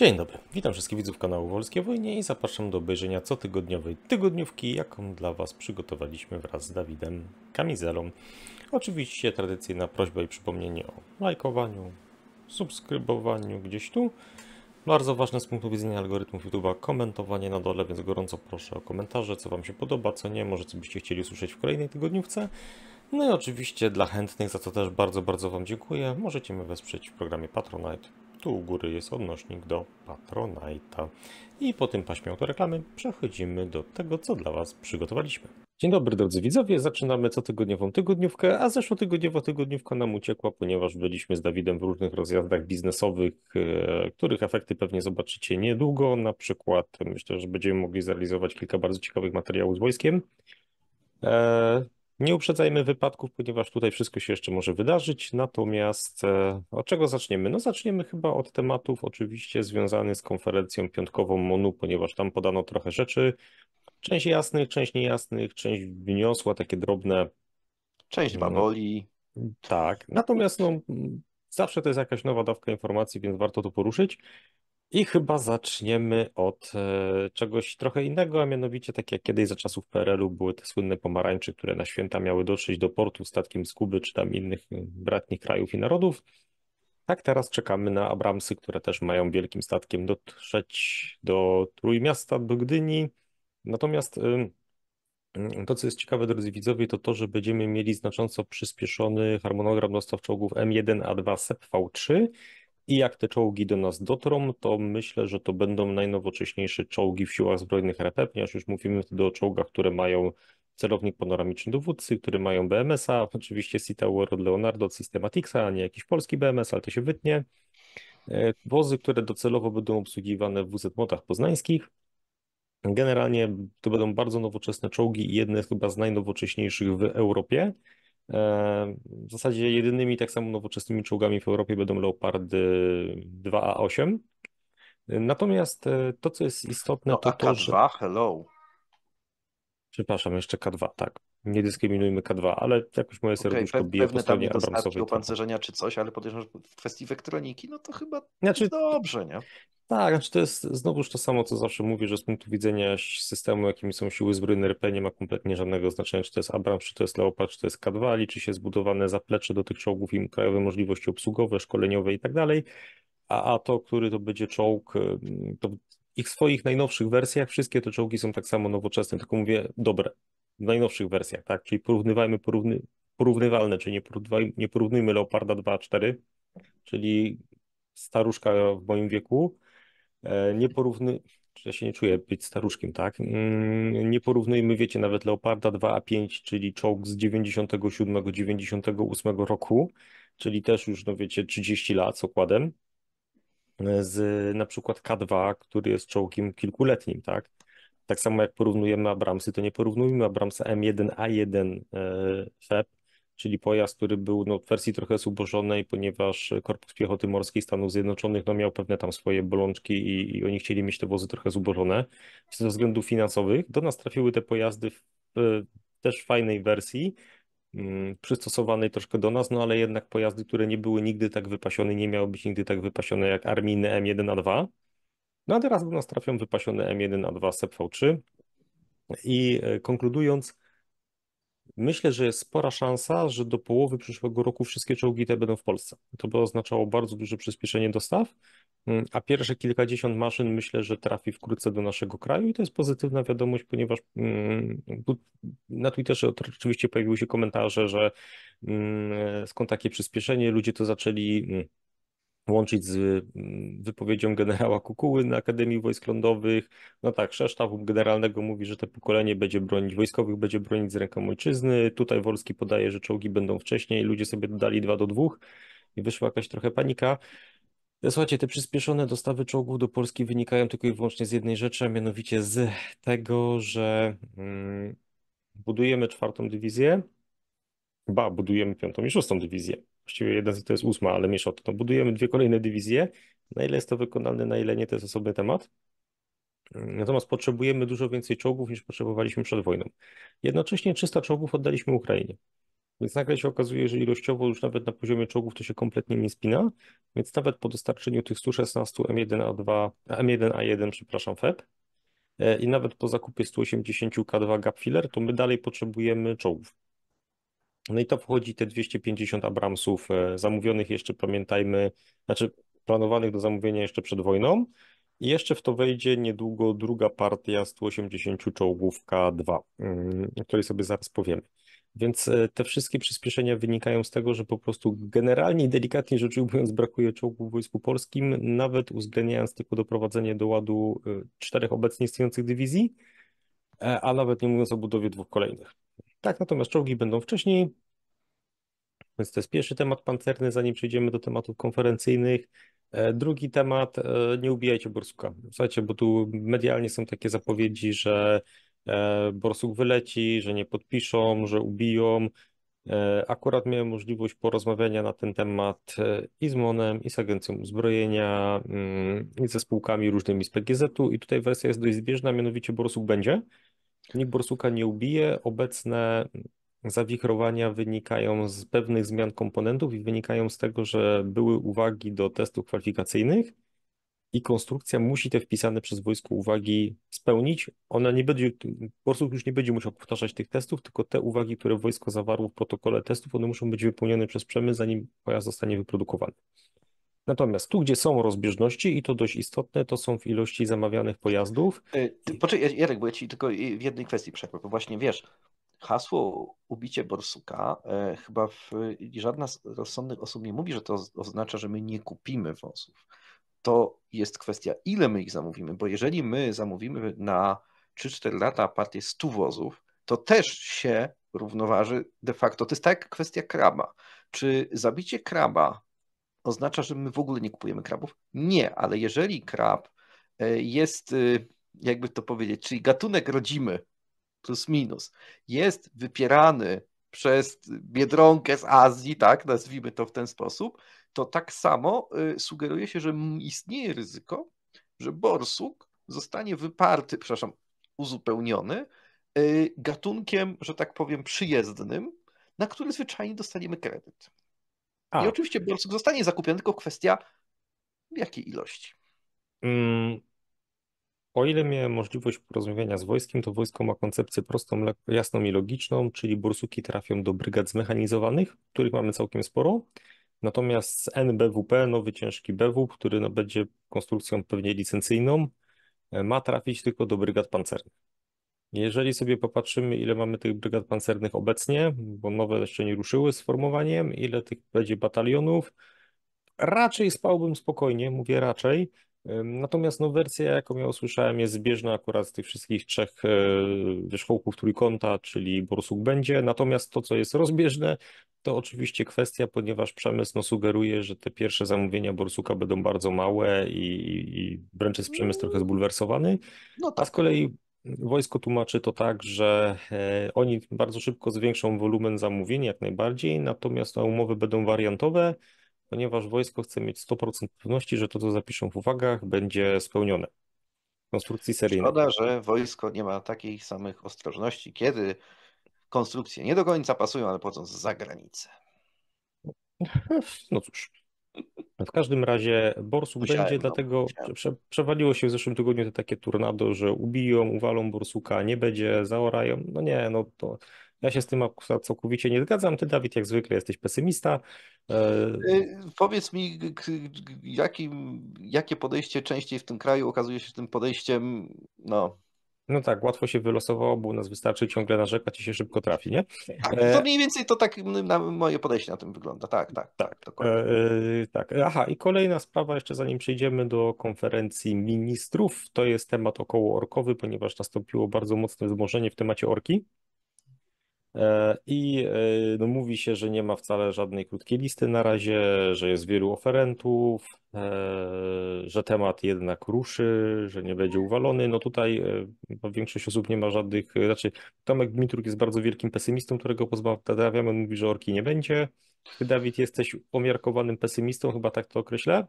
Dzień dobry, witam wszystkich widzów kanału Wolskie Wojnie i zapraszam do obejrzenia cotygodniowej tygodniówki, jaką dla Was przygotowaliśmy wraz z Dawidem Kamizelą. Oczywiście tradycyjna prośba i przypomnienie o lajkowaniu, subskrybowaniu gdzieś tu. Bardzo ważne z punktu widzenia algorytmów YouTube'a komentowanie na dole, więc gorąco proszę o komentarze, co Wam się podoba, co nie, może co byście chcieli usłyszeć w kolejnej tygodniówce. No i oczywiście dla chętnych, za co też bardzo, bardzo Wam dziękuję, możecie mnie wesprzeć w programie Patronite tu u góry jest odnośnik do Patronite'a. I po tym paśmie reklamy przechodzimy do tego, co dla Was przygotowaliśmy. Dzień dobry drodzy widzowie, zaczynamy cotygodniową tygodniówkę, a zeszłotygodniowa tygodniówka nam uciekła, ponieważ byliśmy z Dawidem w różnych rozjazdach biznesowych, e, których efekty pewnie zobaczycie niedługo, na przykład myślę, że będziemy mogli zrealizować kilka bardzo ciekawych materiałów z wojskiem. E, nie uprzedzajmy wypadków, ponieważ tutaj wszystko się jeszcze może wydarzyć. Natomiast e, od czego zaczniemy? No zaczniemy chyba od tematów oczywiście związanych z konferencją piątkową MONU, ponieważ tam podano trochę rzeczy. Część jasnych, część niejasnych, część wniosła takie drobne. Część no. baboli. Tak. Natomiast no, zawsze to jest jakaś nowa dawka informacji, więc warto to poruszyć. I chyba zaczniemy od e, czegoś trochę innego, a mianowicie tak jak kiedyś za czasów PRL-u były te słynne pomarańcze, które na święta miały dotrzeć do portu statkiem z Kuby czy tam innych e, bratnich krajów i narodów. Tak teraz czekamy na Abramsy, które też mają wielkim statkiem dotrzeć do Trójmiasta, do Gdyni. Natomiast to, co jest ciekawe, drodzy widzowie, to to, że będziemy mieli znacząco przyspieszony harmonogram dostaw czołgów M1A2 SEPV3 i jak te czołgi do nas dotrą, to myślę, że to będą najnowocześniejsze czołgi w siłach zbrojnych RP, ponieważ już mówimy wtedy o czołgach, które mają celownik panoramiczny dowódcy, które mają BMS-a, oczywiście Sita od Leonardo od Systematixa, a nie jakiś polski BMS, ale to się wytnie. E, wozy, które docelowo będą obsługiwane w WZ-motach poznańskich. Generalnie to będą bardzo nowoczesne czołgi i jedne chyba z najnowocześniejszych w Europie. W zasadzie jedynymi tak samo nowoczesnymi czołgami w Europie będą Leopardy 2A8. Natomiast e, to, co jest istotne, no, to to, że... hello. Przepraszam, jeszcze K2, tak. Nie dyskryminujmy K2, ale jakoś moje serduszko okay, bije po stronie Abramsowej. opancerzenia czy coś, ale podejrzewam, że w kwestii wektroniki, no to chyba znaczy, dobrze, nie? Tak, znaczy to jest znowuż to samo, co zawsze mówię, że z punktu widzenia systemu, jakim są siły zbrojne RP, nie ma kompletnie żadnego znaczenia, czy to jest Abrams, czy to jest Leopard, czy to jest K2, czy się zbudowane zaplecze do tych czołgów, im krajowe możliwości obsługowe, szkoleniowe i tak dalej, a, a to, który to będzie czołg, to w ich swoich najnowszych wersjach wszystkie te czołgi są tak samo nowoczesne, tylko mówię dobre, w najnowszych wersjach, tak, czyli porównywajmy porówny, porównywalne, czyli nie, porównywaj, nie porównujmy Leoparda 2-4, czyli staruszka w moim wieku, E, nie porówny... Ja się nie czuję być staruszkiem, tak? Mm, nie porównujmy, wiecie, nawet Leoparda 2A5, czyli czołg z 97-98 roku, czyli też już, no wiecie, 30 lat z okładem, e, z na przykład K2, który jest czołgiem kilkuletnim, tak? Tak samo jak porównujemy Abramsy, to nie porównujmy Abramsa M1A1 e, FEP czyli pojazd, który był no, w wersji trochę zubożonej, ponieważ Korpus Piechoty Morskiej Stanów Zjednoczonych no, miał pewne tam swoje bolączki i, i oni chcieli mieć te wozy trochę zubożone. Ze względów finansowych do nas trafiły te pojazdy w, w też fajnej wersji, mm, przystosowanej troszkę do nas, no ale jednak pojazdy, które nie były nigdy tak wypasione, nie miały być nigdy tak wypasione jak Arminy M1A2. No a teraz do nas trafią wypasione M1A2 SEPV3. I e, konkludując, Myślę, że jest spora szansa, że do połowy przyszłego roku wszystkie czołgi te będą w Polsce. To by oznaczało bardzo duże przyspieszenie dostaw, mm, a pierwsze kilkadziesiąt maszyn myślę, że trafi wkrótce do naszego kraju i to jest pozytywna wiadomość, ponieważ mm, na Twitterze oczywiście pojawiły się komentarze, że mm, skąd takie przyspieszenie, ludzie to zaczęli łączyć z mm, wypowiedzią generała Kukuły na Akademii Wojsk Lądowych. No tak, szef sztabu generalnego mówi, że to pokolenie będzie bronić wojskowych, będzie bronić z ręką ojczyzny. Tutaj Wolski podaje, że czołgi będą wcześniej, ludzie sobie dodali dwa do dwóch i wyszła jakaś trochę panika. E, słuchajcie, te przyspieszone dostawy czołgów do Polski wynikają tylko i wyłącznie z jednej rzeczy, a mianowicie z tego, że mm, budujemy czwartą dywizję, ba, budujemy piątą i szóstą dywizję właściwie jedna to jest ósma, ale mniejsza o to. No, budujemy dwie kolejne dywizje. Na ile jest to wykonalne, na ile nie, to jest osobny temat. Natomiast potrzebujemy dużo więcej czołgów niż potrzebowaliśmy przed wojną. Jednocześnie 300 czołgów oddaliśmy Ukrainie. Więc nagle się okazuje, że ilościowo już nawet na poziomie czołgów to się kompletnie nie spina, więc nawet po dostarczeniu tych 116 M1A2, M1A1, przepraszam, FEP e, i nawet po zakupie 180 K2 filler, to my dalej potrzebujemy czołgów. No i to wchodzi te 250 Abramsów e, zamówionych jeszcze, pamiętajmy, znaczy planowanych do zamówienia jeszcze przed wojną. I jeszcze w to wejdzie niedługo druga partia 180 czołgów K2, o której sobie zaraz powiemy. Więc e, te wszystkie przyspieszenia wynikają z tego, że po prostu generalnie i delikatnie rzecz ujmując brakuje czołgów w Wojsku Polskim, nawet uwzględniając tylko doprowadzenie do ładu e, czterech obecnie istniejących dywizji, a nawet nie mówiąc o budowie dwóch kolejnych. Tak, natomiast czołgi będą wcześniej. Więc to jest pierwszy temat pancerny, zanim przejdziemy do tematów konferencyjnych. E, drugi temat, e, nie ubijajcie Borsuka. Słuchajcie, bo tu medialnie są takie zapowiedzi, że e, Borsuk wyleci, że nie podpiszą, że ubiją. Akurat miałem możliwość porozmawiania na ten temat i z Monem, i z Agencją Uzbrojenia, mm, i ze spółkami różnymi z PGZ-u i tutaj wersja jest dość zbieżna, mianowicie Borsuk będzie. Nikt Borsuka nie ubije. Obecne zawichrowania wynikają z pewnych zmian komponentów i wynikają z tego, że były uwagi do testów kwalifikacyjnych i konstrukcja musi te wpisane przez wojsko uwagi spełnić. Ona nie będzie, Borsuk już nie będzie musiał powtarzać tych testów, tylko te uwagi, które wojsko zawarło w protokole testów, one muszą być wypełnione przez przemysł, zanim pojazd zostanie wyprodukowany. Natomiast tu, gdzie są rozbieżności i to dość istotne, to są w ilości zamawianych pojazdów. E, poczekaj, Jarek, bo ja ci tylko w jednej kwestii przerwę, bo właśnie wiesz, hasło ubicie Borsuka e, chyba w, żadna z rozsądnych osób nie mówi, że to oznacza, że my nie kupimy wozów. To jest kwestia, ile my ich zamówimy, bo jeżeli my zamówimy na 3-4 lata partię 100 wozów, to też się równoważy de facto. To jest tak jak kwestia kraba. Czy zabicie kraba oznacza, że my w ogóle nie kupujemy krabów? Nie, ale jeżeli krab e, jest, e, jakby to powiedzieć, czyli gatunek rodzimy, plus minus, jest wypierany przez biedronkę z Azji, tak, nazwijmy to w ten sposób, to tak samo e, sugeruje się, że istnieje ryzyko, że borsuk zostanie wyparty, przepraszam, uzupełniony gatunkiem, że tak powiem, przyjezdnym, na który zwyczajnie dostaniemy kredyt. A. I oczywiście borsuk zostanie zakupiony, tylko kwestia w jakiej ilości. Hmm. O ile mnie możliwość porozmawiania z wojskiem, to wojsko ma koncepcję prostą, jasną i logiczną, czyli bursuki trafią do brygad zmechanizowanych, których mamy całkiem sporo. Natomiast z NBWP, nowy ciężki BW, który no, będzie konstrukcją pewnie licencyjną, e, ma trafić tylko do brygad pancernych. Jeżeli sobie popatrzymy, ile mamy tych brygad pancernych obecnie, bo nowe jeszcze nie ruszyły z formowaniem, ile tych będzie batalionów, raczej spałbym spokojnie, mówię raczej. Natomiast no, wersja, jaką ja usłyszałem, jest zbieżna akurat z tych wszystkich trzech e, wierzchołków trójkąta, czyli Borsuk będzie. Natomiast to, co jest rozbieżne, to oczywiście kwestia, ponieważ przemysł no, sugeruje, że te pierwsze zamówienia Borsuka będą bardzo małe i, i wręcz jest przemysł trochę zbulwersowany. No tak. A z tak. kolei Wojsko tłumaczy to tak, że e, oni bardzo szybko zwiększą wolumen zamówień jak najbardziej, natomiast no, umowy będą wariantowe, ponieważ wojsko chce mieć 100% pewności, że to, co zapiszą w uwagach, będzie spełnione. Konstrukcji seryjnej. Szkoda, że wojsko nie ma takich samych ostrożności, kiedy konstrukcje nie do końca pasują, ale pochodzą z zagranicy. No cóż. W każdym razie borsuk musiałem, będzie, no, dlatego prze, przewaliło się w zeszłym tygodniu to takie tornado, że ubiją, uwalą borsuka, nie będzie, zaorają. No nie, no to ja się z tym całkowicie nie zgadzam. Ty, Dawid, jak zwykle jesteś pesymista. E, e, powiedz mi, jakie podejście częściej w tym kraju okazuje się tym podejściem, no, no tak, łatwo się wylosowało, bo u nas wystarczy ciągle narzekać i się szybko trafi, nie? Tak, e, to mniej więcej to tak moje podejście na tym wygląda, tak, tak, tak, tak, dokładnie. E, tak, aha i kolejna sprawa jeszcze zanim przejdziemy do konferencji ministrów, to jest temat około orkowy, ponieważ nastąpiło bardzo mocne wzmożenie w temacie orki. E, I e, no, mówi się, że nie ma wcale żadnej krótkiej listy na razie, że jest wielu oferentów, e, że temat jednak ruszy, że nie będzie uwalony. No tutaj większość osób nie ma żadnych, Znaczy, Tomek Dmitruk jest bardzo wielkim pesymistą, którego pozbawiamy. mówi, że orki nie będzie. Ty, Dawid, jesteś umiarkowanym pesymistą, chyba tak to określę?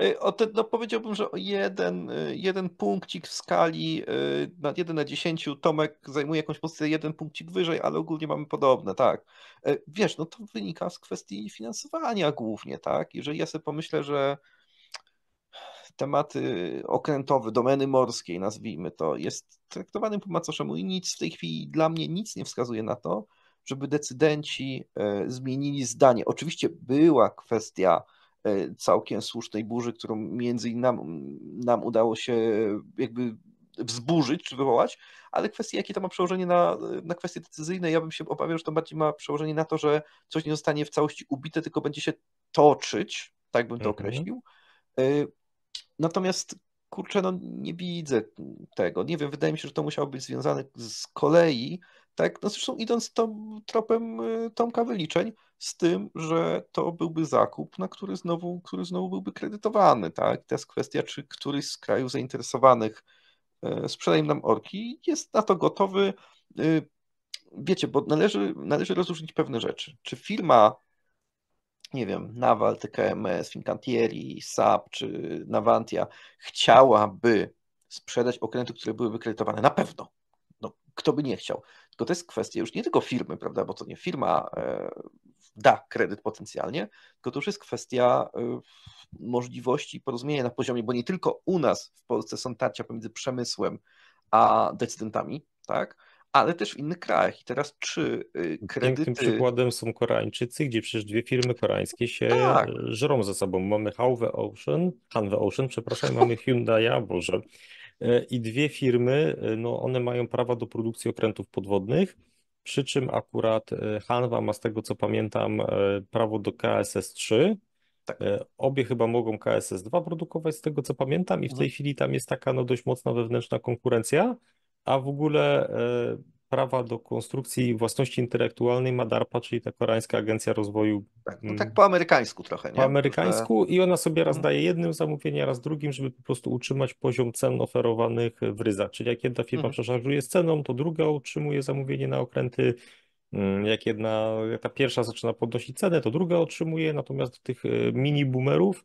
E, o no powiedziałbym, że o jeden, e, jeden punkcik w skali e, na 1 na 10 Tomek zajmuje jakąś pozycję jeden punkcik wyżej, ale ogólnie mamy podobne, tak. Wiesz, no to wynika z kwestii finansowania głównie, tak. Jeżeli ja sobie pomyślę, że tematy okrętowe, domeny morskiej, nazwijmy to, jest traktowanym po macoszemu i nic w tej chwili dla mnie nic nie wskazuje na to, żeby decydenci zmienili zdanie. Oczywiście była kwestia E, całkiem słusznej burzy, którą między innymi nam, nam udało się jakby wzburzyć czy wywołać, ale kwestia, jakie to ma przełożenie na, na kwestie decyzyjne, ja bym się obawiał, że to bardziej ma przełożenie na to, że coś nie zostanie w całości ubite, tylko będzie się toczyć, tak bym to mhm. określił. E, natomiast kurczę, no nie widzę tego. Nie wiem, wydaje mi się, że to musiało być związane z kolei tak? No zresztą idąc tą, tropem y, Tomka wyliczeń, z tym, że to byłby zakup, na który znowu, który znowu byłby kredytowany. Tak? To jest kwestia, czy któryś z krajów zainteresowanych e, sprzedajem nam orki jest na to gotowy. Y, wiecie, bo należy, należy rozróżnić pewne rzeczy. Czy firma nie wiem, Naval, TKMS, Fincantieri, SAP czy Navantia chciałaby sprzedać okręty, które były wykredytowane? Na pewno. No, kto by nie chciał. Tylko to jest kwestia już nie tylko firmy, prawda, bo to nie firma e, da kredyt potencjalnie, tylko to już jest kwestia e, możliwości porozumienia na poziomie, bo nie tylko u nas w Polsce są tarcia pomiędzy przemysłem a decydentami, tak? ale też w innych krajach. I teraz czy y, kredyty... Pięknym przykładem są Koreańczycy, gdzie przecież dwie firmy koreańskie się no tak. E, żrą ze sobą. Mamy Hanwha Ocean, Hanwe Ocean, przepraszam, mamy Hyundai, Boże, i dwie firmy, e, no one mają prawa do produkcji okrętów podwodnych, przy czym akurat e, Hanwa ma z tego co pamiętam e, prawo do KSS-3, tak. Obie chyba mogą KSS2 produkować, z tego co pamiętam, i w tej mhm. chwili tam jest taka no, dość mocna wewnętrzna konkurencja, a w ogóle prawa do konstrukcji własności intelektualnej ma DARPA, czyli ta Koreańska Agencja Rozwoju. Tak, no tak po amerykańsku trochę, nie? Po amerykańsku i ona sobie raz mhm. daje jednym zamówienie, raz drugim, żeby po prostu utrzymać poziom cen oferowanych w ryzach. Czyli jak jedna firma mhm. przeszarżuje z ceną, to druga otrzymuje zamówienie na okręty. Mm, jak jedna, jak ta pierwsza zaczyna podnosić cenę, to druga otrzymuje, natomiast tych e, mini boomerów,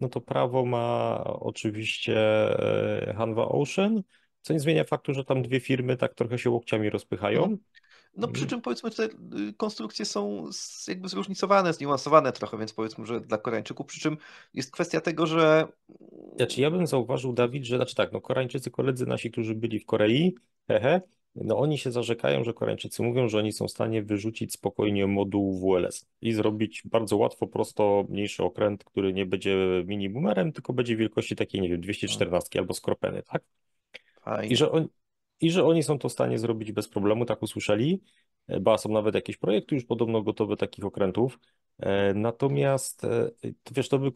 no to prawo ma oczywiście e, Hanwa Ocean, co nie zmienia faktu, że tam dwie firmy tak trochę się łokciami rozpychają. Mhm. No, przy mhm. czym powiedzmy, te y, konstrukcje są jakby zróżnicowane, zniuansowane trochę, więc powiedzmy, że dla Koreańczyków, przy czym jest kwestia tego, że... Znaczy ja bym zauważył, Dawid, że znaczy tak, no Koreańczycy, koledzy nasi, którzy byli w Korei, hehe, no oni się zarzekają, że Koreańczycy mówią, że oni są w stanie wyrzucić spokojnie moduł WLS i zrobić bardzo łatwo, prosto mniejszy okręt, który nie będzie mini boomerem, tylko będzie wielkości takiej, nie wiem, 214 albo skropeny, tak? I że, on, I że oni są to w stanie zrobić bez problemu, tak usłyszeli. E, ba, są nawet jakieś projekty już podobno gotowe takich okrętów. E, natomiast e, to wiesz, to by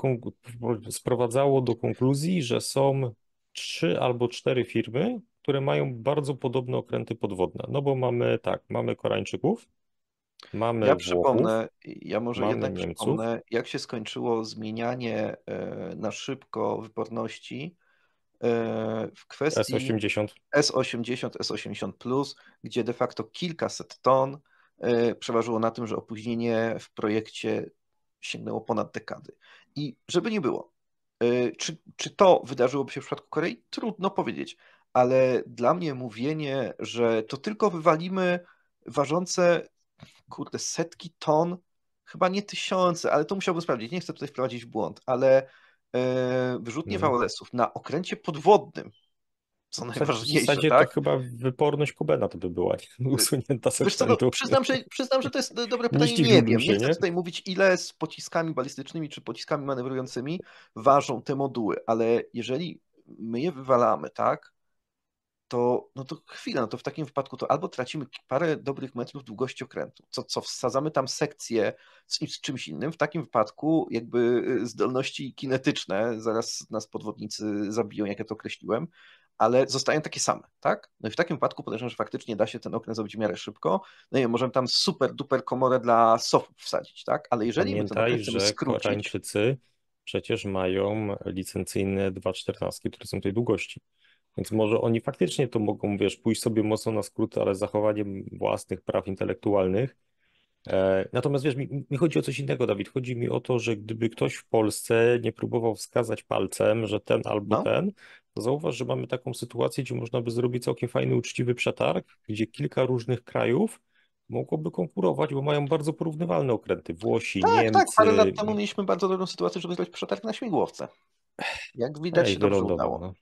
sprowadzało do konkluzji, że są trzy albo cztery firmy, które mają bardzo podobne okręty podwodne. No bo mamy tak, mamy Koreańczyków, mamy. Ja przypomnę, Włochów, ja może jednak Niemców. przypomnę, jak się skończyło zmienianie na szybko wyporności E, w kwestii S80. S80, S80, plus, gdzie de facto kilkaset ton e, przeważyło na tym, że opóźnienie w projekcie sięgnęło ponad dekady. I żeby nie było, e, czy, czy to wydarzyłoby się w przypadku Korei? Trudno powiedzieć, ale dla mnie mówienie, że to tylko wywalimy ważące, kurde, setki ton, chyba nie tysiące, ale to musiałbym sprawdzić. Nie chcę tutaj wprowadzić w błąd, ale E, wyrzutnie mhm. na okręcie podwodnym, co najważniejsze. W zasadzie tak? to chyba wyporność Kubena to by była usunięta z co, no, przyznam, że, przyznam, że to jest dobre pytanie, nie, nie wiem. Się, nie chcę tutaj mówić, ile z pociskami balistycznymi czy pociskami manewrującymi ważą te moduły, ale jeżeli my je wywalamy, tak, to, no to chwila, no to w takim wypadku to albo tracimy parę dobrych metrów długości okrętu, co, co wsadzamy tam sekcję z, z czymś innym, w takim wypadku jakby y, zdolności kinetyczne, zaraz nas podwodnicy zabiją, jak ja to określiłem, ale zostają takie same, tak? No i w takim wypadku podejrzewam, że faktycznie da się ten okręt zrobić w miarę szybko. No i możemy tam super duper komorę dla sofów wsadzić, tak? Ale jeżeli Pamiętaj, my ten okres że skrócić... przecież mają licencyjne 2.14, które są tej długości. Więc może oni faktycznie to mogą, wiesz, pójść sobie mocno na skróty, ale z zachowaniem własnych praw intelektualnych. E, natomiast wiesz, mi, mi, chodzi o coś innego, Dawid. Chodzi mi o to, że gdyby ktoś w Polsce nie próbował wskazać palcem, że ten albo no. ten, to zauważ, że mamy taką sytuację, gdzie można by zrobić całkiem fajny, uczciwy przetarg, gdzie kilka różnych krajów mogłoby konkurować, bo mają bardzo porównywalne okręty. Włosi, tak, tak Niemcy. Tak, parę lat temu mieliśmy bardzo dobrą sytuację, żeby zrobić przetarg na śmigłowce. Jak widać, Ej, się dobrze udało. No.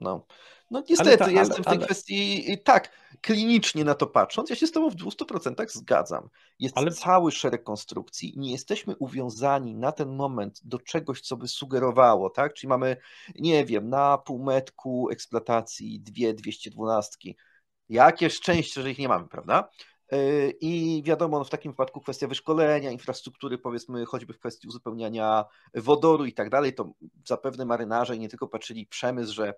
No, no niestety, ta, ale, jestem w tej ale... kwestii tak, klinicznie na to patrząc, ja się z Tobą w 200% zgadzam. Jest ale... cały szereg konstrukcji, nie jesteśmy uwiązani na ten moment do czegoś, co by sugerowało, tak? Czyli mamy, nie wiem, na półmetku eksploatacji dwie 212. Jakie szczęście, że ich nie mamy, prawda? E, I wiadomo, no w takim wypadku kwestia wyszkolenia, infrastruktury, powiedzmy, choćby w kwestii uzupełniania wodoru i tak dalej, to zapewne marynarze i nie tylko patrzyli przemysł, że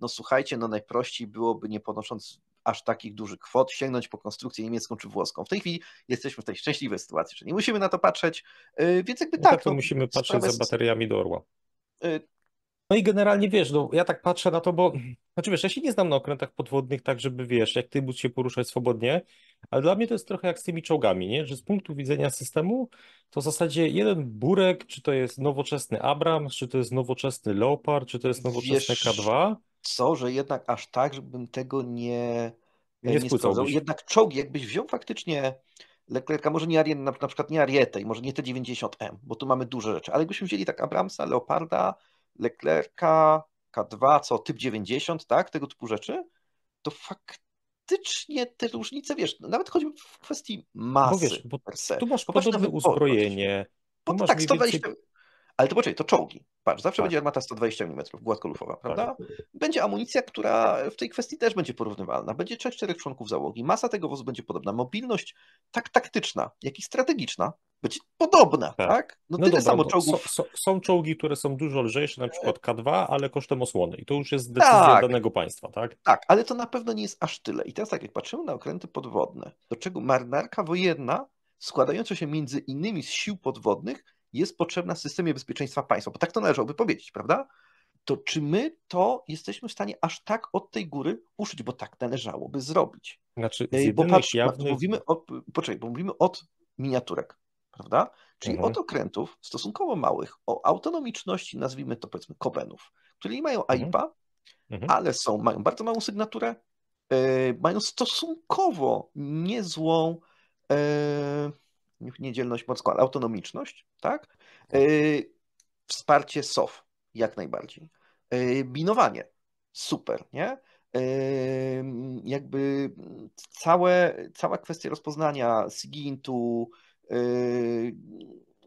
no słuchajcie, no najprościej byłoby nie ponosząc aż takich dużych kwot, sięgnąć po konstrukcję niemiecką czy włoską. W tej chwili jesteśmy w tej szczęśliwej sytuacji, że nie musimy na to patrzeć, y, więc jakby no tak. tak to, no, musimy patrzeć za bateriami do orła. Y, no i generalnie wiesz, no, ja tak patrzę na to, bo znaczy wiesz, ja się nie znam na okrętach podwodnych tak, żeby wiesz, jak ty móc się poruszać swobodnie, ale dla mnie to jest trochę jak z tymi czołgami, nie? Że z punktu widzenia systemu to w zasadzie jeden burek, czy to jest nowoczesny Abrams, czy to jest nowoczesny Leopard, czy to jest nowoczesny K2, co, że jednak aż tak, żebym tego nie, nie, nie sprawdzał. Jednak czołgi, jakbyś wziął faktycznie Leclerca, może nie Ariety, na, na przykład nie Arietę i może nie te 90M, bo tu mamy duże rzeczy, ale jakbyśmy wzięli tak Abramsa, Leoparda, Leclerca, K2, co, typ 90, tak, tego typu rzeczy, to faktycznie te różnice, wiesz, no nawet choćby w kwestii no masy. Bo wiesz, bo tu masz podobne uzbrojenie. bo tu masz tak, 120, ale to poczekaj, to czołgi. Patrz, zawsze tak. będzie armata 120 mm, gładkolufowa, tak. prawda? Tak. Będzie amunicja, która w tej kwestii też będzie porównywalna. Będzie 3-4 członków załogi, masa tego wozu będzie podobna. Mobilność tak taktyczna, jak i strategiczna być podobna, tak? tak? No, no tyle dobra, samo no czołgów. Są, są, czołgi, które są dużo lżejsze, na przykład K2, ale kosztem osłony. I to już jest decyzja tak. danego państwa, tak? Tak, ale to na pewno nie jest aż tyle. I teraz tak, jak patrzymy na okręty podwodne, do czego marynarka wojenna, składająca się między innymi z sił podwodnych, jest potrzebna systemie bezpieczeństwa państwa, bo tak to należałoby powiedzieć, prawda? To czy my to jesteśmy w stanie aż tak od tej góry uszyć, bo tak należałoby zrobić? Znaczy, z bo patrz, jawnych... mówimy o, poczekaj, bo mówimy od miniaturek, prawda? Czyli mhm. od okrętów stosunkowo małych, o autonomiczności, nazwijmy to powiedzmy kobenów, które nie mają AIPA, mhm. mhm. ale są, mają bardzo małą sygnaturę, yy, mają stosunkowo niezłą. Yy, niedzielność, morską autonomiczność, tak? tak. Y, wsparcie SOF, jak najbardziej. Y, binowanie, super, nie? Y, jakby całe, cała kwestia rozpoznania SIGINT-u,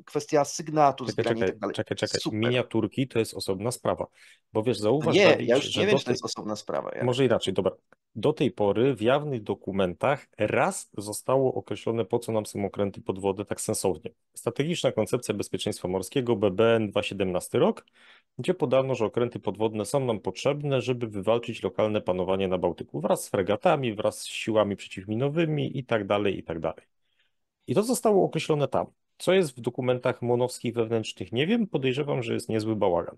kwestia sygnatur czekaj, zbierania czekaj, i tak dalej. Czekaj, czekaj, Super. miniaturki to jest osobna sprawa, bo wiesz, zauważ... Nie, Dawid, ja już nie wiem, tej... czy to jest osobna sprawa. Może inaczej, dobra. Do tej pory w jawnych dokumentach raz zostało określone, po co nam są okręty pod wodę tak sensownie. Strategiczna koncepcja bezpieczeństwa morskiego BBN 2017 rok, gdzie podano, że okręty podwodne są nam potrzebne, żeby wywalczyć lokalne panowanie na Bałtyku wraz z fregatami, wraz z siłami przeciwminowymi i tak dalej, i tak dalej. I to zostało określone tam. Co jest w dokumentach monowskich wewnętrznych? Nie wiem, podejrzewam, że jest niezły bałagan.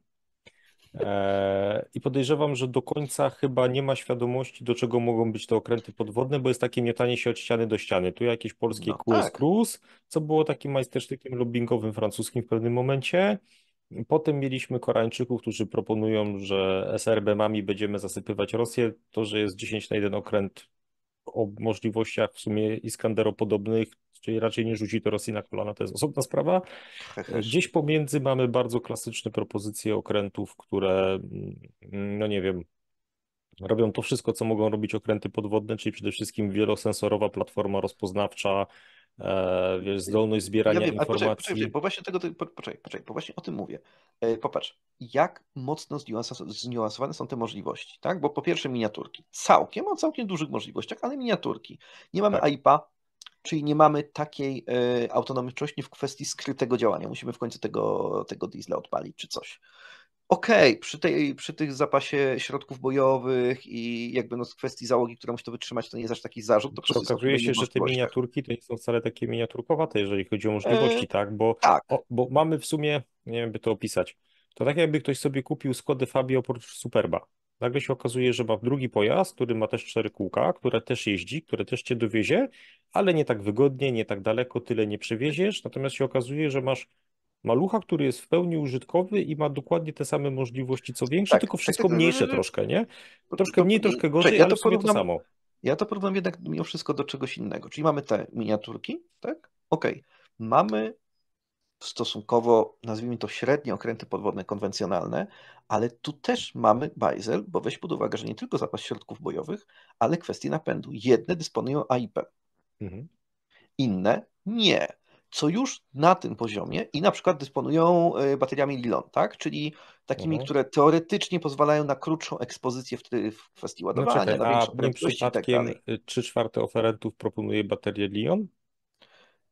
E, I podejrzewam, że do końca chyba nie ma świadomości, do czego mogą być te okręty podwodne, bo jest takie miotanie się od ściany do ściany. Tu jakieś polskie no, tak. co było takim majstersztykiem lobbyingowym francuskim w pewnym momencie. Potem mieliśmy Koreańczyków, którzy proponują, że SRB-mami będziemy zasypywać Rosję. To, że jest 10 na 1 okręt o możliwościach w sumie Iskanderopodobnych, czyli raczej nie rzuci to Rosji na kolana, to jest osobna sprawa. Gdzieś pomiędzy mamy bardzo klasyczne propozycje okrętów, które, mm, no nie wiem, robią to wszystko, co mogą robić okręty podwodne, czyli przede wszystkim wielosensorowa platforma rozpoznawcza, e, wiesz, zdolność zbierania ja wiem, informacji. Poczekaj, poczekaj, bo właśnie tego, poczekaj, poczekaj, bo właśnie o tym mówię. E, popatrz, jak mocno zniuansowane są te możliwości, tak? Bo po pierwsze miniaturki, całkiem o całkiem dużych możliwościach, ale miniaturki. Nie mamy tak. AIPA, czyli nie mamy takiej e, autonomiczności w kwestii skrytego działania. Musimy w końcu tego, tego diesla odpalić czy coś. Okej, okay, przy, tej, przy tych zapasie środków bojowych i jakby no z kwestii załogi, która musi to wytrzymać, to nie jest aż taki zarzut. To okazuje się, że te miniaturki to nie są wcale takie miniaturkowate, jeżeli chodzi o możliwości, e, tak? Bo, tak. O, bo mamy w sumie, nie wiem by to opisać, to tak jakby ktoś sobie kupił Skodę Fabio oprócz Superba. Nagle się okazuje, że ma drugi pojazd, który ma też cztery kółka, które też jeździ, które też cię dowiezie ale nie tak wygodnie, nie tak daleko, tyle nie przewieziesz. Natomiast się okazuje, że masz malucha, który jest w pełni użytkowy i ma dokładnie te same możliwości co większy, tak, tylko tak, wszystko tak, mniejsze to, troszkę, nie? Troszkę to, mniej, troszkę gorzej, ja ale to porównam, to samo. Ja to porównam jednak mimo wszystko do czegoś innego. Czyli mamy te miniaturki, tak? Okej. Okay. Mamy stosunkowo, nazwijmy to średnie okręty podwodne konwencjonalne, ale tu też mamy bajzel, bo weź pod uwagę, że nie tylko zapas środków bojowych, ale kwestie napędu. Jedne dysponują AIP, Mhm. Inne nie. Co już na tym poziomie i na przykład dysponują e, bateriami Lilon, tak? czyli takimi, mhm. które teoretycznie pozwalają na krótszą ekspozycję w, w kwestii no ładowania. No czekaj, na a tak przypadkiem 3 y, czwarte oferentów proponuje baterię Lion?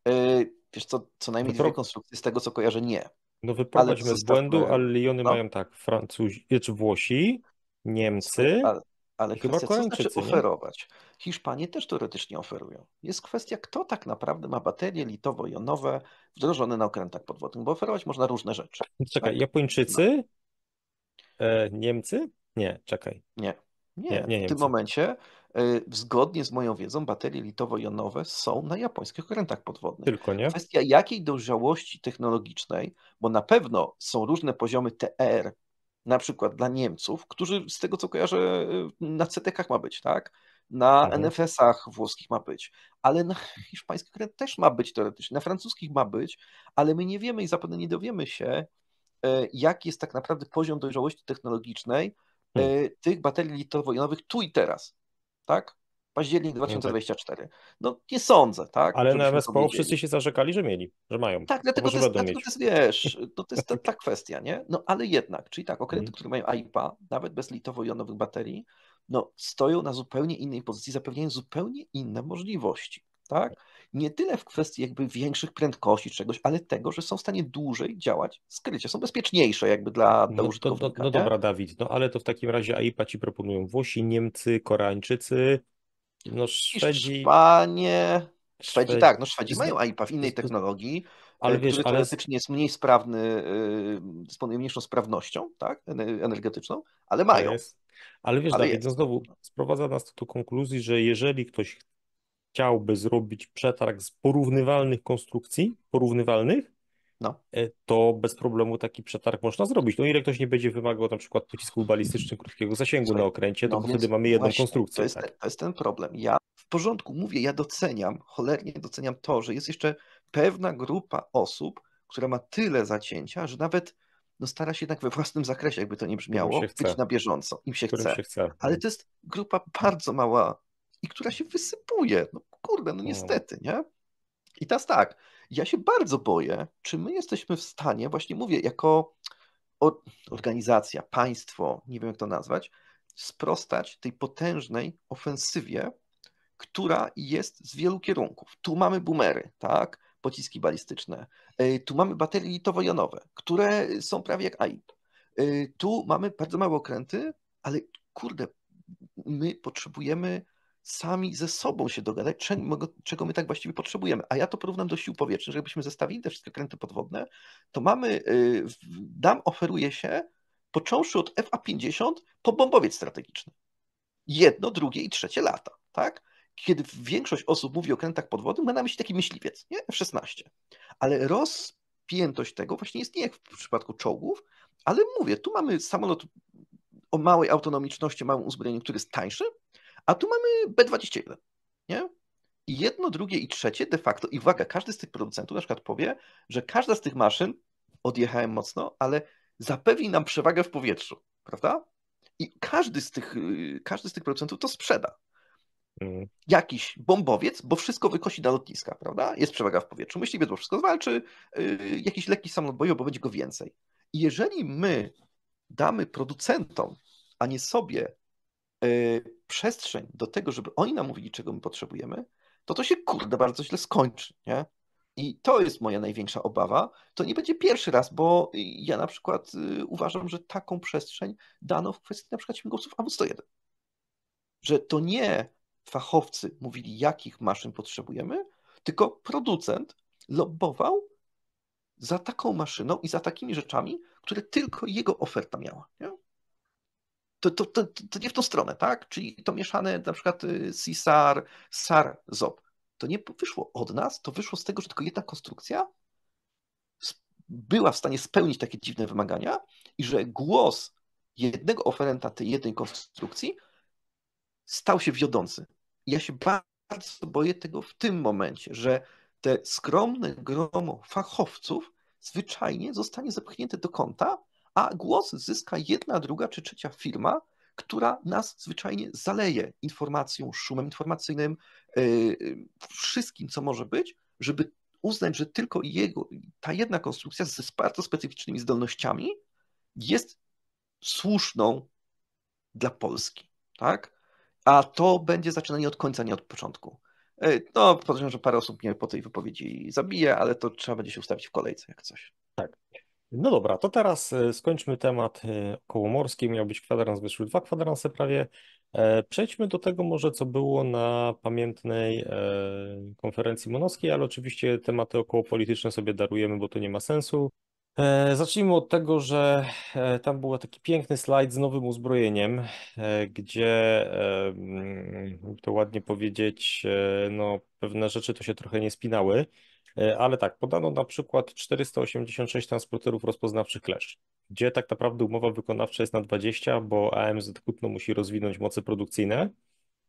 Yy, e, wiesz co, co najmniej Wypro... dwie konstrukcje z tego, co kojarzę, nie. No wyprowadźmy z błędu, ale Liony no. mają tak, Francuzi, czy Włosi, Niemcy, ale, ale Chyba kwestia, co znaczy oferować? Hiszpanie też teoretycznie oferują. Jest kwestia, kto tak naprawdę ma baterie litowo-jonowe wdrożone na okrętach podwodnych, bo oferować można różne rzeczy. Czekaj, tak? Japończycy? No. E, Niemcy? Nie, czekaj. Nie. Nie, nie, nie w Niemcy. tym momencie y, zgodnie z moją wiedzą baterie litowo-jonowe są na japońskich okrętach podwodnych. Tylko nie? Kwestia jakiej dojrzałości technologicznej, bo na pewno są różne poziomy TR na przykład dla Niemców, którzy z tego co kojarzę y, na CTK-ach ma być, tak? Na mhm. NFS-ach włoskich ma być, ale na hiszpańskich też ma być teoretycznie, na francuskich ma być, ale my nie wiemy i zapewne nie dowiemy się, y, jaki jest tak naprawdę poziom dojrzałości technologicznej y, hmm. tych baterii litowo-jonowych tu i teraz, tak? Październik 2024. No, tak. no nie sądzę, tak? Ale na MSPO wszyscy się zarzekali, że mieli, że mają. Tak, dlatego, to jest, dlatego to jest, wiesz, to, no to jest ta, ta, kwestia, nie? No ale jednak, czyli tak, okręty, mhm. które mają AIPA, nawet bez litowo-jonowych baterii, no stoją na zupełnie innej pozycji, zapewniają zupełnie inne możliwości, tak? Nie tyle w kwestii jakby większych prędkości czegoś, ale tego, że są w stanie dłużej działać skrycie, są bezpieczniejsze jakby dla, dla no, użytkownika. To, no, no dobra Dawid, no ale to w takim razie AIPA ci proponują Włosi, Niemcy, Koreańczycy, no Szwedzi... Hiszpanie... Szwedzi, Szwedzi tak, no Szwedzi mają AIPA w innej technologii, e, ale wiesz, który ale... jest mniej sprawny, dysponuje e, mniejszą sprawnością tak, energetyczną, ale mają. Jest. Ale wiesz, ale Dawid, no znowu sprowadza nas to do konkluzji, że jeżeli ktoś chciałby zrobić przetarg z porównywalnych konstrukcji, porównywalnych, no. E, to bez problemu taki przetarg można zrobić. No ile ktoś nie będzie wymagał na przykład pocisków balistycznych krótkiego zasięgu Słuchaj, na okręcie, to no wtedy mamy jedną właśnie, konstrukcję. To jest, tak. ten, to jest ten problem. Ja w porządku mówię, ja doceniam, cholernie doceniam to, że jest jeszcze pewna grupa osób, która ma tyle zacięcia, że nawet no stara się jednak we własnym zakresie, jakby to nie brzmiało, być na bieżąco. Im się, chce. się chce. Ale to jest grupa bardzo mała i która się wysypuje. No kurde, no, no. niestety, nie? I teraz tak, ja się bardzo boję, czy my jesteśmy w stanie, właśnie mówię, jako organizacja, państwo, nie wiem jak to nazwać, sprostać tej potężnej ofensywie, która jest z wielu kierunków. Tu mamy boomery, tak? Pociski balistyczne. E, tu mamy baterie litowo-jonowe, które są prawie jak AIP. E, tu mamy bardzo małe okręty, ale kurde, my potrzebujemy sami ze sobą się dogadać, czego my tak właściwie potrzebujemy. A ja to porównam do sił powietrznych, żebyśmy zestawili te wszystkie kręty podwodne, to mamy, y, dam oferuje się, począwszy od FA-50 po bombowiec strategiczny. Jedno, drugie i trzecie lata, tak? Kiedy większość osób mówi o krętach podwodnych, ma na myśli taki myśliwiec, nie? F-16. Ale rozpiętość tego właśnie jest nie jak w przypadku czołgów, ale mówię, tu mamy samolot o małej autonomiczności, małym uzbrojeniu, który jest tańszy, a tu mamy B21, nie? I jedno, drugie i trzecie de facto, i uwaga, każdy z tych producentów na przykład powie, że każda z tych maszyn, odjechałem mocno, ale zapewni nam przewagę w powietrzu, prawda? I każdy z tych, y, każdy z tych producentów to sprzeda. Mm. Jakiś bombowiec, bo wszystko wykosi na lotniska, prawda? Jest przewaga w powietrzu. Myśliwiec, bo wszystko zwalczy. Yy, jakiś lekki samolot bojowy, bo będzie go więcej. I jeżeli my damy producentom, a nie sobie, yy, przestrzeń do tego, żeby oni nam mówili, czego my potrzebujemy, to to się kurde bardzo źle skończy, nie? I to jest moja największa obawa. To nie będzie pierwszy raz, bo ja na przykład y, uważam, że taką przestrzeń dano w kwestii na przykład śmigłowców AW-101. Że to nie fachowcy mówili, jakich maszyn potrzebujemy, tylko producent lobbował za taką maszyną i za takimi rzeczami, które tylko jego oferta miała. Nie? to, to, to, to, nie w tą stronę, tak? Czyli to mieszane na przykład Cisar, y, SAR, ZOP. To nie wyszło od nas, to wyszło z tego, że tylko jedna konstrukcja była w stanie spełnić takie dziwne wymagania i że głos jednego oferenta tej jednej konstrukcji stał się wiodący. Ja się bardzo boję tego w tym momencie, że te skromne gromo fachowców zwyczajnie zostanie zepchnięte do kąta a głos zyska jedna, druga czy trzecia firma, która nas zwyczajnie zaleje informacją, szumem informacyjnym, y, y, wszystkim, co może być, żeby uznać, że tylko jego, ta jedna konstrukcja z bardzo specyficznymi zdolnościami jest słuszną dla Polski, tak? A to będzie zaczynanie od końca, nie od początku. Y, no, podejrzewam, że parę osób mnie po tej wypowiedzi zabije, ale to trzeba będzie się ustawić w kolejce jak coś. Tak. No dobra, to teraz e, skończmy temat okołomorski. E, Miał być kwadrans, wyszły dwa kwadranse prawie. E, przejdźmy do tego może, co było na pamiętnej konferencji monowskiej, ale oczywiście tematy okołopolityczne sobie darujemy, bo to nie ma sensu. Zacznijmy od tego, że tam był taki piękny slajd z nowym uzbrojeniem, gdzie to ładnie powiedzieć, no, pewne rzeczy to się trochę nie spinały. E, ale tak, podano na przykład 486 transporterów rozpoznawczych klesz, gdzie tak naprawdę umowa wykonawcza jest na 20, bo AMZ Kutno musi rozwinąć moce produkcyjne.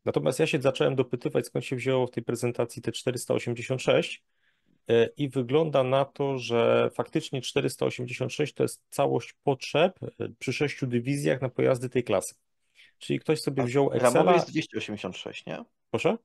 Natomiast ja się zacząłem dopytywać, skąd się wzięło w tej prezentacji te 486 e, i wygląda na to, że faktycznie 486 to jest całość potrzeb e, przy sześciu dywizjach na pojazdy tej klasy. Czyli ktoś sobie wziął Excela... W ramowej jest 286, nie? Proszę?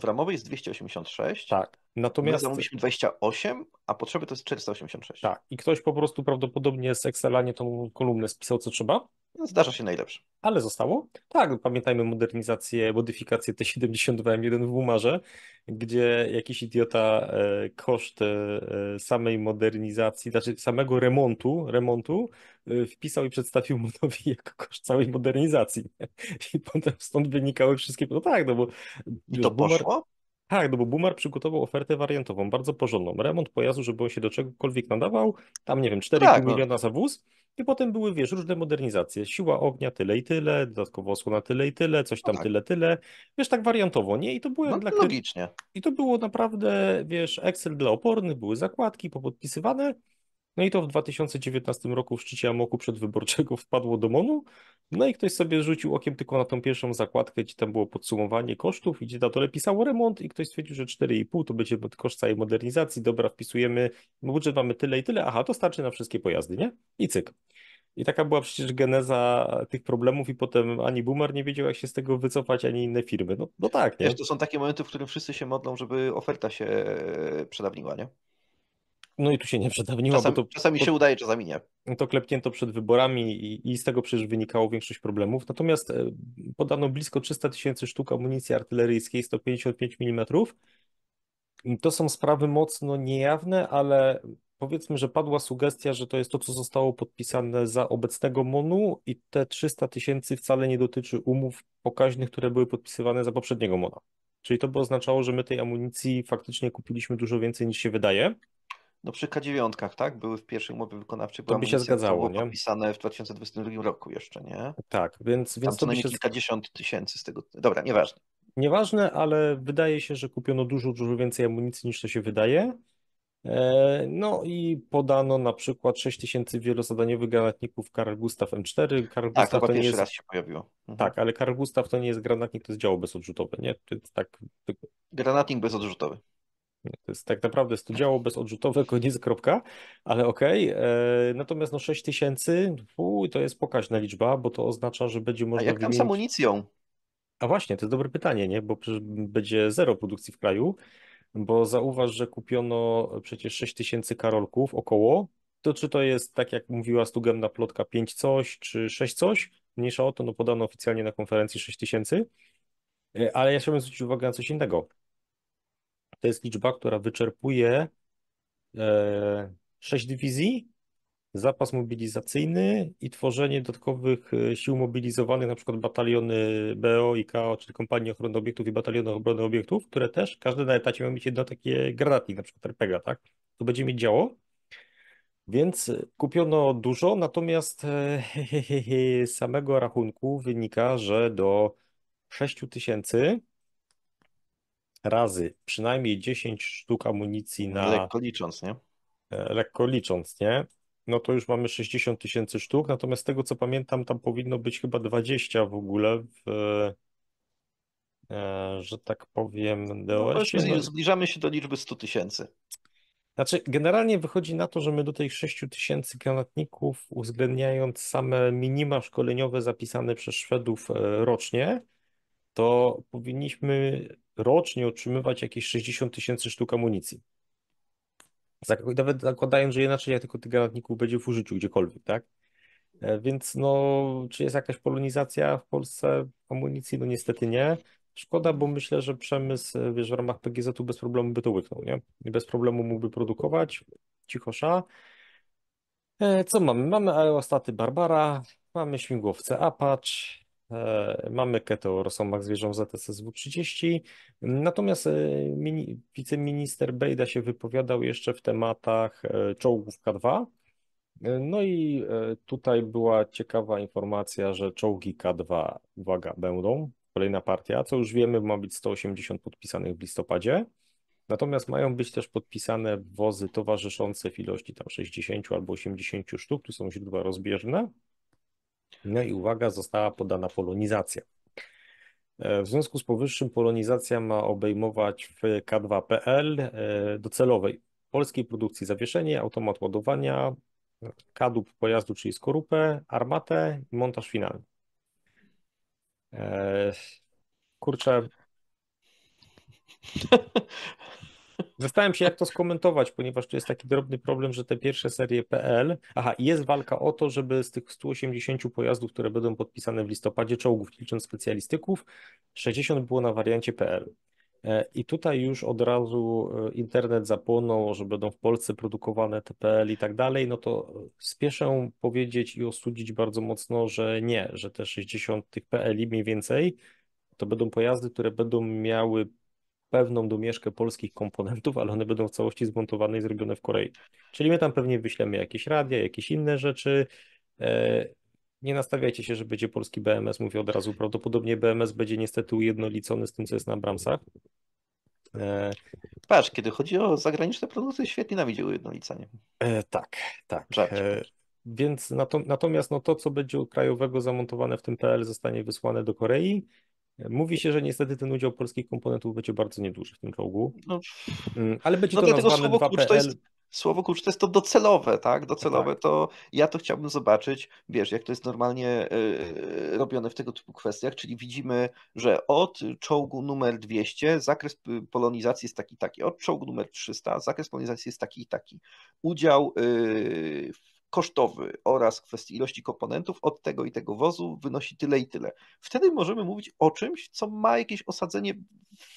W ramowej jest 286. Tak. Natomiast... My zamówiliśmy 28, a potrzeby to jest 486. Tak, i ktoś po prostu prawdopodobnie z Excela nie tą kolumnę spisał, co trzeba. No, zdarza się najlepsze. Ale zostało? Tak, pamiętajmy modernizację, modyfikację T72M1 w Umarze, gdzie jakiś idiota e, koszt e, e, samej modernizacji, znaczy samego remontu, remontu wpisał i przedstawił modowi jako koszt całej modernizacji. I potem stąd wynikały wszystkie, no tak, no bo... I to Boomer... poszło? Tak, no bo Boomer przygotował ofertę wariantową, bardzo porządną. Remont pojazdu, żeby on się do czegokolwiek nadawał, tam nie wiem, 4,5 tak, no. miliona za wóz i potem były, wiesz, różne modernizacje, siła ognia tyle i tyle, dodatkowo osłona tyle i tyle, coś tam no tak. tyle, tyle, wiesz, tak wariantowo, nie? I to było no, dla logicznie. I to było naprawdę, wiesz, Excel dla opornych, były zakładki popodpisywane, no i to w 2019 roku w szczycie Amoku przedwyborczego wpadło do Monu. No i ktoś sobie rzucił okiem tylko na tą pierwszą zakładkę, gdzie tam było podsumowanie kosztów i gdzie na dole pisało remont i ktoś stwierdził, że 4,5 to będzie koszt całej modernizacji. Dobra, wpisujemy, budżet mamy tyle i tyle, aha, to starczy na wszystkie pojazdy, nie? I cyk. I taka była przecież geneza tych problemów i potem ani Boomer nie wiedział, jak się z tego wycofać, ani inne firmy. No, no tak, nie? Wiesz, to są takie momenty, w którym wszyscy się modlą, żeby oferta się e, przedawniła, nie? No i tu się nie przedawniło. Czasami, bo to, czasami to, się udaje, czasami nie. To klepnięto przed wyborami i, i z tego przecież wynikało większość problemów. Natomiast e, podano blisko 300 tysięcy sztuk amunicji artyleryjskiej 155 mm. To są sprawy mocno niejawne, ale powiedzmy, że padła sugestia, że to jest to, co zostało podpisane za obecnego MONU i te 300 tysięcy wcale nie dotyczy umów pokaźnych, które były podpisywane za poprzedniego MONA. Czyli to by oznaczało, że my tej amunicji faktycznie kupiliśmy dużo więcej niż się wydaje. No przy K9, tak? Były w pierwszej umowie wykonawczej. To by się zgadzało, nie? Podpisane w 2022 roku jeszcze, nie? Tak, więc... więc Tam co najmniej się... kilkadziesiąt tysięcy z tego... Dobra, nieważne. Nieważne, ale wydaje się, że kupiono dużo, dużo więcej amunicji niż to się wydaje. E, no i podano na przykład tysięcy wielozadaniowych granatników Karl Gustaw M4. Karl tak, Gustaw to jeszcze jest... raz się pojawiło. Mhm. Tak, ale Karl Gustaw to nie jest granatnik, to jest działo bezodrzutowe, nie? tak... Granatnik bezodrzutowy. To jest tak naprawdę studziało bezodrzutowe, koniec, kropka, ale okej. Okay. E, natomiast no 6 tysięcy to jest pokaźna liczba, bo to oznacza, że będzie można... A jak tam z amunicją? A właśnie, to jest dobre pytanie, nie? Bo będzie zero produkcji w kraju, bo zauważ, że kupiono przecież 6 tysięcy karolków około. To czy to jest, tak jak mówiła stugemna plotka, 5 coś czy 6 coś? Mniejsza o to, no podano oficjalnie na konferencji 6 tysięcy. E, ale ja chciałbym zwrócić uwagę na coś innego to jest liczba, która wyczerpuje e, sześć dywizji, zapas mobilizacyjny i tworzenie dodatkowych e, sił mobilizowanych, na przykład bataliony BO i KO, czyli kompanii ochrony obiektów i bataliony obrony obiektów, które też każdy na etacie ma mieć jedno takie granatnik, na przykład RPG, tak? To będzie mieć działo. Więc kupiono dużo, natomiast z e, samego rachunku wynika, że do 6000 razy przynajmniej 10 sztuk amunicji na. Lekko licząc, nie? E, lekko licząc, nie? No to już mamy 60 tysięcy sztuk, natomiast z tego co pamiętam, tam powinno być chyba 20 w ogóle w, e, że tak powiem, No, zbliżamy się do liczby 100 tysięcy. Znaczy, generalnie wychodzi na to, że my do tych 6 tysięcy granatników, uwzględniając same minima szkoleniowe zapisane przez Szwedów e, rocznie, to powinniśmy rocznie otrzymywać jakieś 60 tysięcy sztuk amunicji. Nawet zakładając, że inaczej jak tylko tych granatników będzie w użyciu gdziekolwiek, tak? E, więc no, czy jest jakaś polonizacja w Polsce amunicji? No niestety nie. Szkoda, bo myślę, że przemysł e, wiesz, w ramach PGZ-u bez problemu by to łyknął, nie? I bez problemu mógłby produkować, cichosza. E, co mamy? Mamy aerostaty Barbara, mamy śmigłowce Apache, E, mamy Keto Rosomak zwierząt ZSSW30. Natomiast e, mini, wiceminister Bejda się wypowiadał jeszcze w tematach e, czołgów K2. No i tutaj była ciekawa informacja, że czołgi K2, uwaga, będą. Kolejna partia, co już wiemy, ma być 180 podpisanych w listopadzie. Natomiast mają być też podpisane wozy towarzyszące w ilości tam 60 albo 80 sztuk, tu są źródła rozbieżne. No i uwaga, została podana polonizacja. E, w związku z powyższym polonizacja ma obejmować w K2.pl e, docelowej polskiej produkcji zawieszenie, automat ładowania, kadłub pojazdu, czyli skorupę, armatę i montaż finalny. E, kurczę. Zastanawiam się, jak to skomentować, ponieważ tu jest taki drobny problem, że te pierwsze serie PL. Aha, jest walka o to, żeby z tych 180 pojazdów, które będą podpisane w listopadzie, czołgów, licząc specjalistyków, 60 było na wariancie PL. E, I tutaj już od razu e, internet zapłonął, że będą w Polsce produkowane TPL i tak dalej, no to e, spieszę powiedzieć i osudzić bardzo mocno, że nie, że te 60 tych PL i mniej więcej to będą pojazdy, które będą miały pewną domieszkę polskich komponentów, ale one będą w całości zmontowane i zrobione w Korei. Czyli my tam pewnie wyślemy jakieś radia, jakieś inne rzeczy. E, nie nastawiajcie się, że będzie polski BMS, mówię od razu. Prawdopodobnie BMS będzie niestety ujednolicony z tym, co jest na Bramsach. E, Patrz, kiedy chodzi o zagraniczne produkty, świetnie na idzie ujednolicanie. E, tak, tak. Żarcie. Więc natomiast no, to, co będzie u krajowego zamontowane w tym PL, zostanie wysłane do Korei. Mówi się, że niestety ten udział polskich komponentów będzie bardzo nieduży w tym czołgu. No. Mm, ale będzie no to nazwane słowo 2PL. To jest, słowo klucz to jest to docelowe, tak? Docelowe tak. to ja to chciałbym zobaczyć, wiesz, jak to jest normalnie e, robione w tego typu kwestiach, czyli widzimy, że od czołgu numer 200 zakres polonizacji jest taki taki, od czołgu numer 300 zakres polonizacji jest taki i taki. Udział yy, kosztowy oraz kwestii ilości komponentów od tego i tego wozu wynosi tyle i tyle. Wtedy możemy mówić o czymś, co ma jakieś osadzenie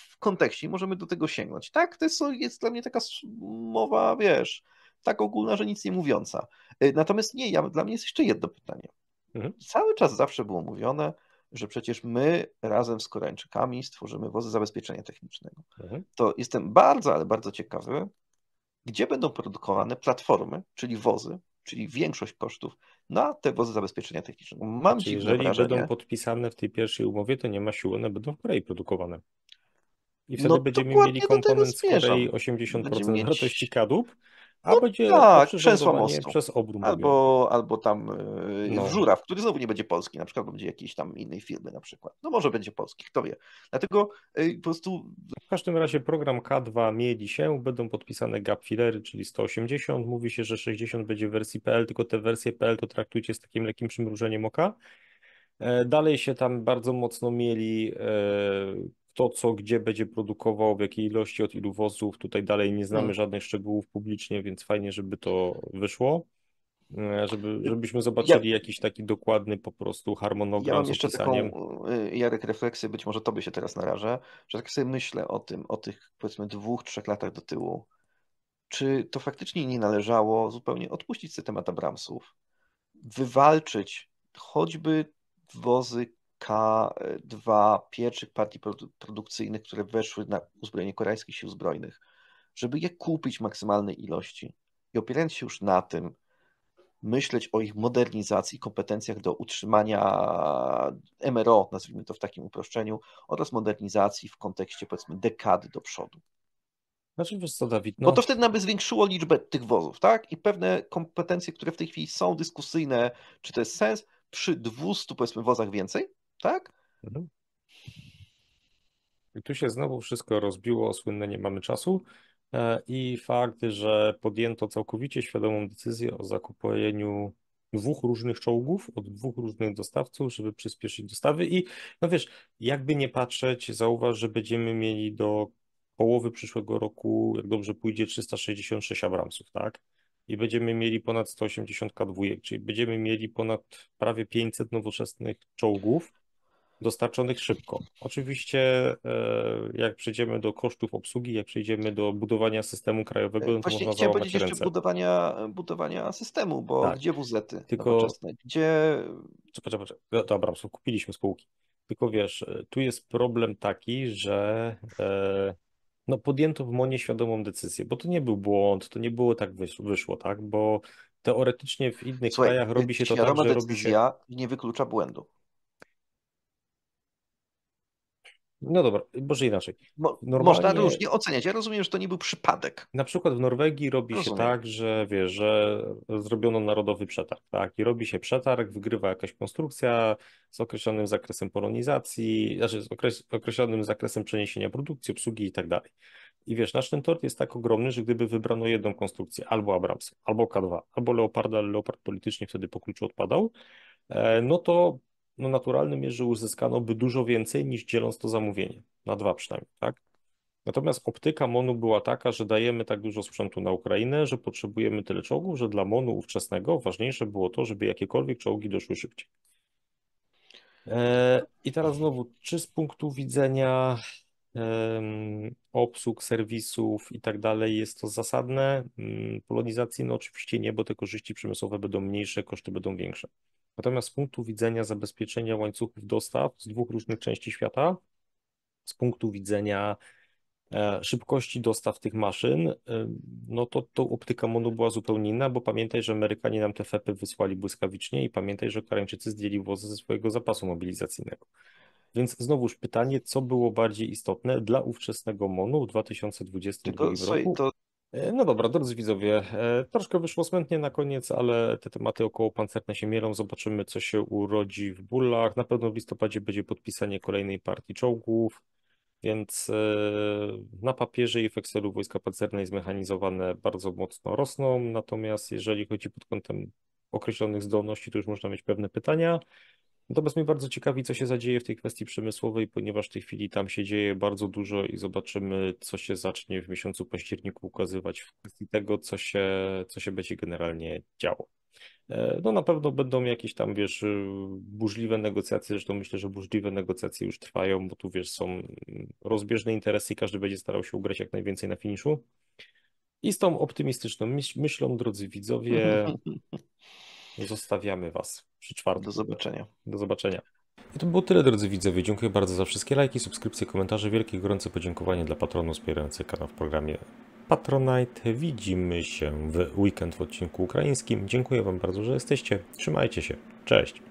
w kontekście i możemy do tego sięgnąć. Tak, to jest, jest dla mnie taka mowa, wiesz, tak ogólna, że nic nie mówiąca. E, natomiast nie, ja, dla mnie jest jeszcze jedno pytanie. Mhm. Cały czas zawsze było mówione, że przecież my razem z Koreańczykami stworzymy wozy zabezpieczenia technicznego. Mhm. To jestem bardzo, ale bardzo ciekawy, gdzie będą produkowane platformy, czyli wozy, czyli większość kosztów na te wozy zabezpieczenia technicznego. Mam czyli jeżeli wrażenie, będą podpisane w tej pierwszej umowie, to nie ma siły, one będą w Korei produkowane. I wtedy no, będziemy mieli komponent z Korei 80% wartości mieć... kadłub, a no będzie tak, krzesła przez Obrum. Albo, albo tam e, no. Żuraw, który znowu nie będzie polski, na przykład będzie jakiejś tam innej firmy na przykład. No może będzie polski, kto wie. Dlatego e, po prostu... W każdym razie program K2 mieli się, będą podpisane gapfilery, czyli 180. Mówi się, że 60 będzie w wersji PL, tylko te wersje PL to traktujcie z takim lekkim przymrużeniem oka. E, dalej się tam bardzo mocno mieli to co gdzie będzie produkował, w jakiej ilości, od ilu wozów. Tutaj dalej nie znamy no. żadnych szczegółów publicznie, więc fajnie, żeby to wyszło. E, żeby, żebyśmy zobaczyli ja, jakiś taki dokładny po prostu harmonogram. Ja mam jeszcze opisaniem. taką, y, Jarek, refleksję, być może tobie się teraz narażę, że tak sobie myślę o tym, o tych powiedzmy dwóch, trzech latach do tyłu. Czy to faktycznie nie należało zupełnie odpuścić sobie temat Abramsów, wywalczyć choćby wozy K2 pierwszych partii produkcyjnych, które weszły na uzbrojenie koreańskich sił zbrojnych, żeby je kupić w maksymalnej ilości i opierając się już na tym, myśleć o ich modernizacji, kompetencjach do utrzymania MRO, nazwijmy to w takim uproszczeniu, oraz modernizacji w kontekście powiedzmy dekady do przodu. Znaczy, wiesz co, Dawid, no... Bo to wtedy nam by zwiększyło liczbę tych wozów, tak? I pewne kompetencje, które w tej chwili są dyskusyjne, czy to jest sens, przy 200 powiedzmy wozach więcej, tak? Mhm. I tu się znowu wszystko rozbiło słynne nie mamy czasu e, i fakt, że podjęto całkowicie świadomą decyzję o zakupieniu dwóch różnych czołgów od dwóch różnych dostawców, żeby przyspieszyć dostawy i no wiesz, jakby nie patrzeć, zauważ, że będziemy mieli do połowy przyszłego roku, jak dobrze pójdzie, 366 Abramsów, tak? I będziemy mieli ponad 180 dwójek, czyli będziemy mieli ponad prawie 500 nowoczesnych czołgów dostarczonych szybko. Oczywiście, e, jak przejdziemy do kosztów obsługi, jak przejdziemy do budowania systemu krajowego, e, Właśnie to można chciałem powiedzieć jeszcze budowania, budowania systemu, bo tak. gdzie WZ-y Tylko... nowoczesne? Gdzie... Czekaj, czekaj, czekaj. Dobra, kupiliśmy spółki. Tylko wiesz, e, tu jest problem taki, że no podjęto w Monie świadomą decyzję, bo to nie był błąd, to nie było tak wyszło, tak? Bo teoretycznie w innych Słuchaj, krajach robi się to tak, że robi się... nie wyklucza błędu. No dobra, może inaczej. Normalnie... Można różnie oceniać. Ja rozumiem, że to nie był przypadek. Na przykład w Norwegii robi rozumiem. się tak, że wiesz, że zrobiono narodowy przetarg, tak? I robi się przetarg, wygrywa jakaś konstrukcja z określonym zakresem polonizacji, znaczy z okres... określonym zakresem przeniesienia produkcji, obsługi i tak dalej. I wiesz, nasz ten tort jest tak ogromny, że gdyby wybrano jedną konstrukcję, albo Abrams, albo K2, albo Leoparda, ale Leopard politycznie wtedy po kluczu odpadał, e, no to no naturalnym jest, że uzyskano by dużo więcej niż dzieląc to zamówienie, na dwa przynajmniej, tak? Natomiast optyka MONU była taka, że dajemy tak dużo sprzętu na Ukrainę, że potrzebujemy tyle czołgów, że dla MONU ówczesnego ważniejsze było to, żeby jakiekolwiek czołgi doszły szybciej. E, I teraz znowu, czy z punktu widzenia obsług, serwisów i tak dalej jest to zasadne? Mm, polonizacji no oczywiście nie, bo te korzyści przemysłowe będą mniejsze, koszty będą większe. Natomiast z punktu widzenia zabezpieczenia łańcuchów dostaw z dwóch różnych części świata, z punktu widzenia e, szybkości dostaw tych maszyn, e, no to, to optyka MONU była zupełnie inna, bo pamiętaj, że Amerykanie nam te FEPy wysłali błyskawicznie i pamiętaj, że Koreańczycy zdjęli wozy ze swojego zapasu mobilizacyjnego. Więc znowuż pytanie, co było bardziej istotne dla ówczesnego MONU w 2022 to, roku? Sorry, to E, no dobra, drodzy widzowie, e, troszkę wyszło smętnie na koniec, ale te tematy około pancerne się mielą. Zobaczymy, co się urodzi w bólach. Na pewno w listopadzie będzie podpisanie kolejnej partii czołgów, więc e, na papierze i w Excelu wojska pancerne zmechanizowane bardzo mocno rosną. Natomiast jeżeli chodzi pod kątem określonych zdolności, to już można mieć pewne pytania. Natomiast mnie bardzo ciekawi, co się zadzieje w tej kwestii przemysłowej, ponieważ w tej chwili tam się dzieje bardzo dużo i zobaczymy, co się zacznie w miesiącu październiku ukazywać w kwestii tego, co się, co się będzie generalnie działo. E, no na pewno będą jakieś tam, wiesz, y, burzliwe negocjacje, zresztą myślę, że burzliwe negocjacje już trwają, bo tu, wiesz, są rozbieżne interesy i każdy będzie starał się ugrać jak najwięcej na finiszu. I z tą optymistyczną myślą, drodzy widzowie, Zostawiamy Was przy czwartym. Do zobaczenia. Do zobaczenia. I to było tyle, drodzy widzowie. Dziękuję bardzo za wszystkie lajki, subskrypcje, komentarze. Wielkie gorące podziękowanie dla patronów wspierających kanał w programie Patronite. Widzimy się w weekend w odcinku ukraińskim. Dziękuję Wam bardzo, że jesteście. Trzymajcie się. Cześć.